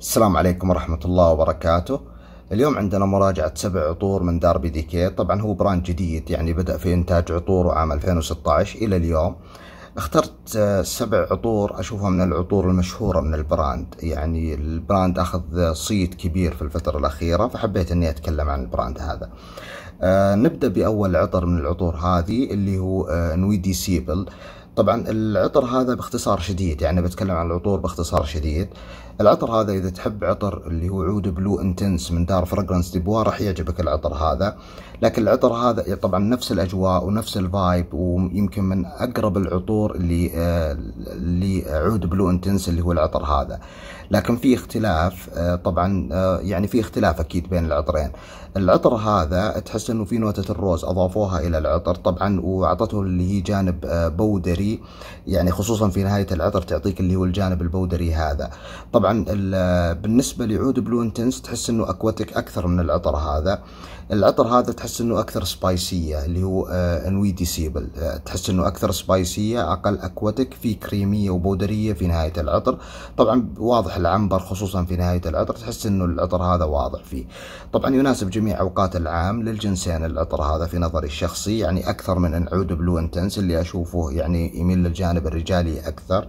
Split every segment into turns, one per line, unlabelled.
السلام عليكم ورحمة الله وبركاته اليوم عندنا مراجعة سبع عطور من دار بي دي كي طبعا هو براند جديد يعني بدأ في إنتاج عطوره عام 2016 إلى اليوم اخترت آه، سبع عطور أشوفها من العطور المشهورة من البراند يعني البراند أخذ صيت كبير في الفترة الأخيرة فحبيت أني أتكلم عن البراند هذا أه نبدأ بأول عطر من العطور هذه اللي هو آه، نويدي سيبل طبعا العطر هذا باختصار شديد يعني بتكلم عن العطور باختصار شديد العطر هذا اذا تحب عطر اللي هو عود بلو انتنس من دار فريجرنس ديبوا راح يعجبك العطر هذا لكن العطر هذا طبعا نفس الاجواء ونفس الفايب ويمكن من اقرب العطور اللي آه، اللي عود بلو انتنس اللي هو العطر هذا لكن في اختلاف آه، طبعا آه، يعني في اختلاف اكيد بين العطرين العطر هذا تحس انه في نوتة الروز اضافوها الى العطر طبعا واعطته اللي هي جانب بودري في يعني خصوصا في نهايه العطر تعطيك اللي هو الجانب البودري هذا طبعا بالنسبه لعود بلو انتنس تحس انه اكواتيك اكثر من العطر هذا العطر هذا تحس انه اكثر سبايسيه اللي هو انوي آه، ديسيبل آه، تحس انه اكثر سبايسيه اقل اكواتيك في كريميه وبودريه في نهايه العطر طبعا واضح العنبر خصوصا في نهايه العطر تحس انه العطر هذا واضح فيه طبعا يناسب جميع اوقات العام للجنسين العطر هذا في نظري الشخصي يعني اكثر من انعود بلو انتنس اللي اشوفه يعني يميل للجانب الرجالي اكثر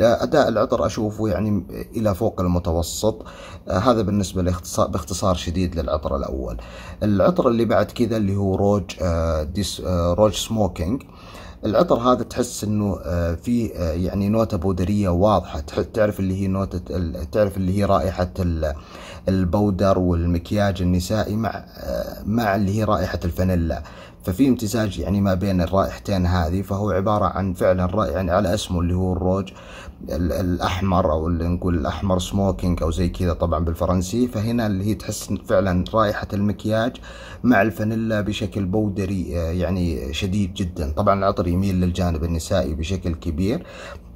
أداء العطر أشوفه يعني إلى فوق المتوسط آه، هذا بالنسبة لاختصار باختصار شديد للعطر الأول العطر اللي بعد كذا اللي هو روج آه، ديس آه، روج سموكينج العطر هذا تحس انه في يعني نوتة بودرية واضحة تعرف اللي هي نوتة تعرف اللي هي رائحة البودر والمكياج النسائي مع مع اللي هي رائحة الفانيلا ففي امتزاج يعني ما بين الرائحتين هذه فهو عبارة عن فعلا رائع يعني على اسمه اللي هو الروج الأحمر أو اللي نقول الأحمر سموكينج أو زي كذا طبعا بالفرنسي فهنا اللي هي تحس فعلا رائحة المكياج مع الفانيلا بشكل بودري آه، يعني شديد جدا طبعا العطر يميل للجانب النسائي بشكل كبير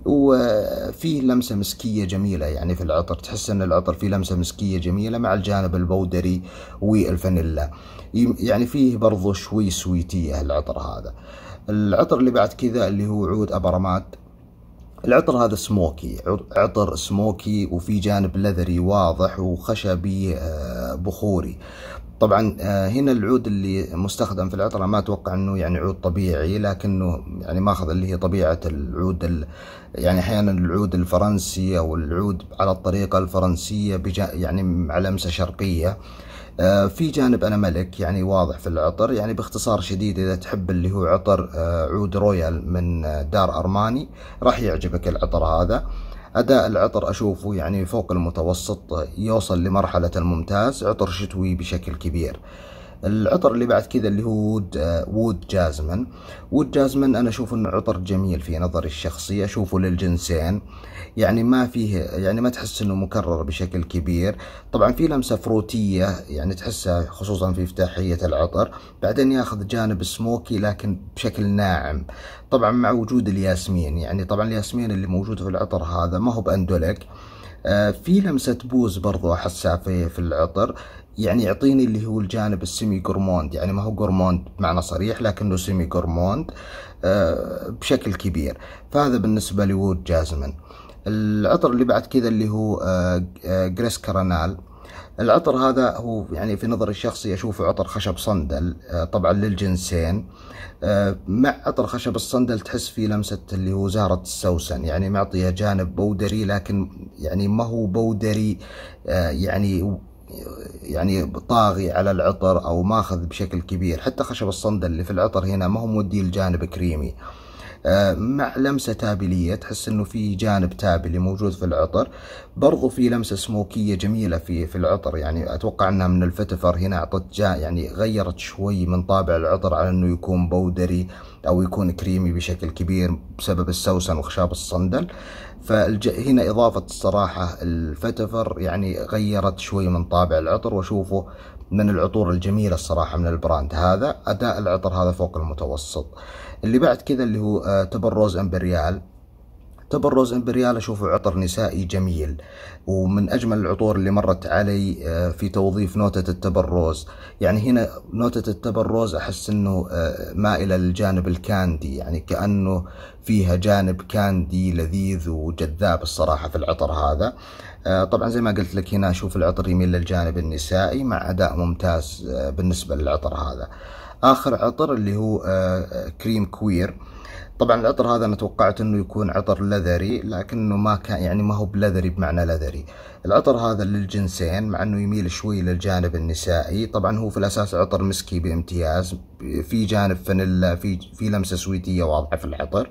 وفيه لمسة مسكية جميلة يعني في العطر تحس أن العطر فيه لمسة مسكية جميلة مع الجانب البودري والفانيلا يعني فيه برضو شوي سويتية العطر هذا العطر اللي بعد كذا اللي هو عود أبرمات العطر هذا سموكي عطر سموكي وفي جانب لذري واضح وخشبي آه، بخوري طبعا آه، هنا العود اللي مستخدم في العطرة ما اتوقع انه يعني عود طبيعي لكنه يعني ماخذ اللي هي طبيعة العود يعني احيانا العود الفرنسي او العود على الطريقة الفرنسية بجا يعني على لمسة شرقية آه، في جانب انا ملك يعني واضح في العطر يعني باختصار شديد اذا تحب اللي هو عطر آه، عود رويال من دار ارماني راح يعجبك العطر هذا أداء العطر أشوفه يعني فوق المتوسط يوصل لمرحلة الممتاز عطر شتوي بشكل كبير العطر اللي بعد كذا اللي هو وود, آه، وود جازمن وود جازمن أنا أشوف إنه عطر جميل في نظري الشخصي أشوفه للجنسين يعني ما فيه يعني ما تحس إنه مكرر بشكل كبير طبعا في لمسة فروتية يعني تحسها خصوصا في افتتاحيه العطر بعدين ياخذ جانب سموكي لكن بشكل ناعم طبعا مع وجود الياسمين يعني طبعا الياسمين اللي موجود في العطر هذا ما هو بأندولك آه، في لمسة بوز برضو أحسها في, في العطر يعني يعطيني اللي هو الجانب السيمي جورموند يعني ما هو جورموند بمعنى صريح لكنه سيمي جورموند آه، بشكل كبير فهذا بالنسبة لوود جازمن العطر اللي بعد كذا اللي هو آه، آه، جريس كرانال العطر هذا هو يعني في نظري الشخصي اشوفه عطر خشب صندل طبعا للجنسين مع عطر خشب الصندل تحس فيه لمسه اللي هو زهره السوسن يعني معطيه جانب بودري لكن يعني ما هو بودري يعني يعني طاغي على العطر او ماخذ بشكل كبير حتى خشب الصندل اللي في العطر هنا ما هو مودي الجانب كريمي آه، مع لمسة تابلية تحس انه في جانب تابلي موجود في العطر برضو في لمسة سموكية جميلة في في العطر يعني اتوقع انها من الفتفر هنا اعطت جاء يعني غيرت شوي من طابع العطر على انه يكون بودري او يكون كريمي بشكل كبير بسبب السوسن وخشاب الصندل فهنا اضافة الصراحة الفتفر يعني غيرت شوي من طابع العطر واشوفه من العطور الجميلة الصراحة من البراند هذا أداء العطر هذا فوق المتوسط اللي بعد كذا اللي هو آه، تبرز امبريال تبرز امبريال أشوفه عطر نسائي جميل ومن أجمل العطور اللي مرت علي آه، في توظيف نوتة التبرز يعني هنا نوتة التبرز أحس أنه آه، مائلة للجانب الكاندي يعني كأنه فيها جانب كاندي لذيذ وجذاب الصراحة في العطر هذا آه، طبعا زي ما قلت لك هنا أشوف العطر يميل للجانب النسائي مع أداء ممتاز بالنسبة للعطر هذا آخر عطر اللي هو كريم كوير طبعا العطر هذا انا توقعت انه يكون عطر لذري لكنه ما كان يعني ما هو بلذري بمعنى لذري العطر هذا للجنسين مع انه يميل شوي للجانب النسائي طبعا هو في الاساس عطر مسكي بامتياز في جانب فانيلا في في لمسه سويتيه واضحه في العطر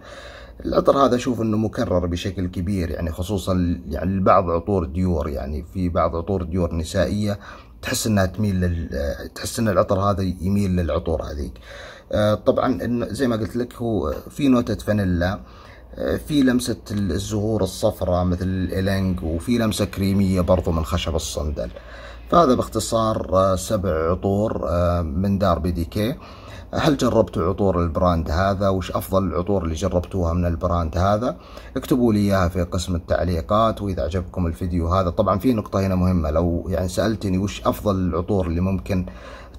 العطر هذا اشوف انه مكرر بشكل كبير يعني خصوصا يعني لبعض عطور ديور يعني في بعض عطور ديور نسائيه تحس انها تميل لل... تحس ان العطر هذا يميل للعطور هذيك آه، طبعا زي ما قلت لك هو في نوتة فانيلا في لمسة الزهور الصفراء مثل الإلنج وفي لمسة كريمية برضو من خشب الصندل فهذا باختصار آه، سبع عطور آه، من دار بي دي كي هل جربتوا عطور البراند هذا وش افضل العطور اللي جربتوها من البراند هذا اكتبوا لي اياها في قسم التعليقات واذا عجبكم الفيديو هذا طبعا في نقطة هنا مهمة لو يعني سألتني وش افضل العطور اللي ممكن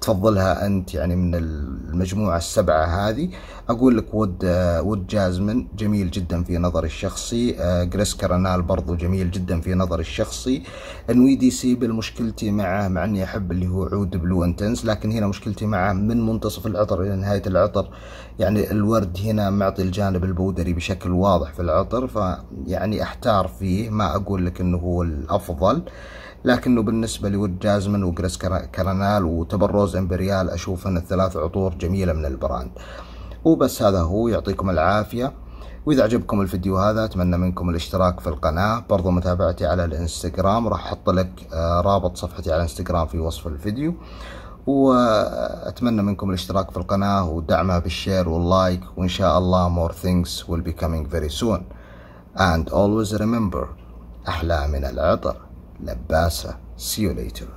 تفضلها انت يعني من المجموعه السبعه هذه اقول لك وود وود جازمن جميل جدا في نظري الشخصي آه، جريس كرانال برضو جميل جدا في نظري الشخصي انوي دي سيبل مشكلتي معه مع اني احب اللي هو عود بلو انتنس لكن هنا مشكلتي معه من منتصف العطر الى نهايه العطر يعني الورد هنا معطي الجانب البودري بشكل واضح في العطر فيعني احتار فيه ما اقول لك انه هو الافضل لكنه بالنسبة لود جازمن وجريس كرنال وتبروز امبريال أشوف أن الثلاث عطور جميلة من البراند وبس هذا هو يعطيكم العافية وإذا عجبكم الفيديو هذا أتمنى منكم الاشتراك في القناة برضو متابعتي على الانستغرام راح أحط لك آه، رابط صفحتي على الانستغرام في وصف الفيديو وأتمنى منكم الاشتراك في القناة ودعمها بالشير واللايك وإن شاء الله more things will be coming very soon and always remember أحلى من العطر Labasa. See you later.